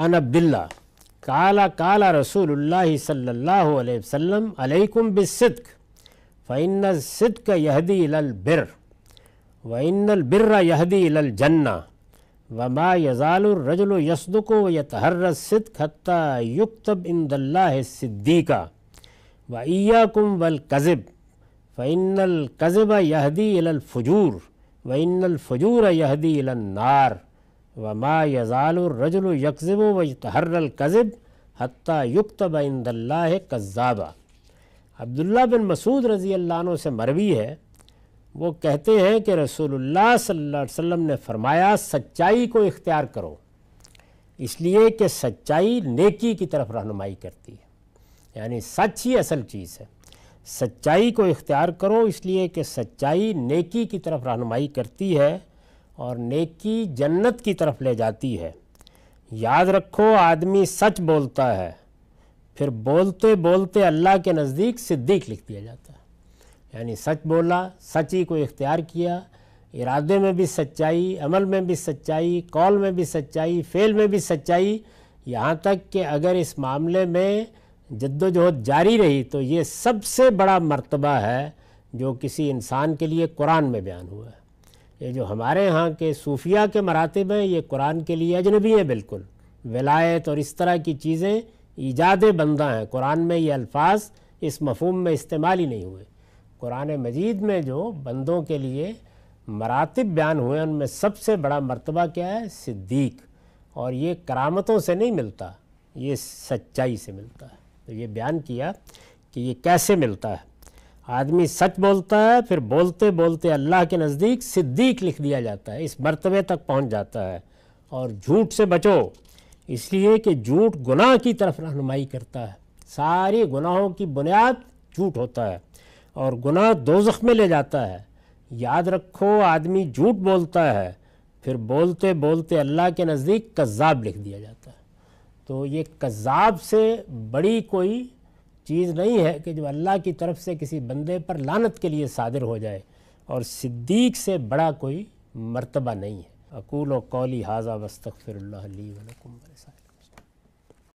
अन अब्दुल्ला काला काला रसूलुल्लाह सल्लल्लाहु अलैहि वसल्लम अलैकुम बिसिद्क फ़ैन सिद्क यहदी इलल बिर वइनल बिर्र यहदी इलल जन्ना वमा यजालरजल यसदको यतहर सिद्क हत्ता युक्तब इंदल्ला सिद्दीका व ईयाकुम वल कज़ब फ़ैनल कज़ब यहदी इलल फ़जूर वइनल फ़जूर यहदी इलल नार वमा यज़ालजल यकज़ब वहर्रल कज़ब हती युक्तब इंदल्ला कज़ाबा अब्दुल्ला बिन मसूद रज़ी अल्लाह से मरवी है वो कहते हैं कि रसूलुल्लाह सल्लल्लाहु अलैहि वसल्लम ने फरमाया सच्चाई को इख्तियार करो इसलिए कि सच्चाई नेकी की तरफ रहनुमाई करती है यानी सच ही असल चीज़ है सच्चाई को इख्तियार करो इसलिए कि सच्चाई नेकी की तरफ रहनुमाई करती है और नेकी जन्नत की तरफ ले जाती है याद रखो आदमी सच बोलता है फिर बोलते बोलते अल्लाह के नज़दीक सिद्दीक लिख दिया जाता है यानी सच बोला सच ही को इख्तियार किया इरादे में भी सच्चाई अमल में भी सच्चाई कॉल में भी सच्चाई फेल में भी सच्चाई यहाँ तक कि अगर इस मामले में जद्दोजहद जारी रही तो ये सबसे बड़ा मर्तबा है जो किसी इंसान के लिए कुरान में बयान हुआ है ये जो हमारे यहाँ के सूफिया के मरातब हैं ये कुरान के लिए अजनबी हैं बिल्कुल वलायत और इस तरह की चीज़ें ईजाद बंदा हैं कुरान में ये अल्फाज इस मफहम में इस्तेमाल ही नहीं हुए कुरान मजीद में जो बंदों के लिए मरातब बयान हुए उनमें सबसे बड़ा मरतबा क्या है सिद्दीक और ये करामतों से नहीं मिलता ये सच्चाई से मिलता है तो ये बयान किया कि ये कैसे मिलता है आदमी सच बोलता है फिर बोलते बोलते अल्लाह के नज़दीक सिद्दीक लिख दिया जाता है इस मरतबे तक पहुंच जाता है और झूठ से बचो इसलिए कि झूठ गुनाह की तरफ रहनुमाई करता है सारे गुनाहों की बुनियाद झूठ होता है और गुनाह दोजख में ले जाता है याद रखो आदमी झूठ बोलता है फिर बोलते बोलते अल्लाह के नज़दीक कज़ाब लिख दिया जाता है तो ये कज़ाब से बड़ी कोई चीज़ नहीं है कि जो अल्लाह की तरफ से किसी बंदे पर लानत के लिए सादिर हो जाए और सिद्दीक से बड़ा कोई मर्तबा नहीं है अकूल व कौली हाजा वस्तफ़िर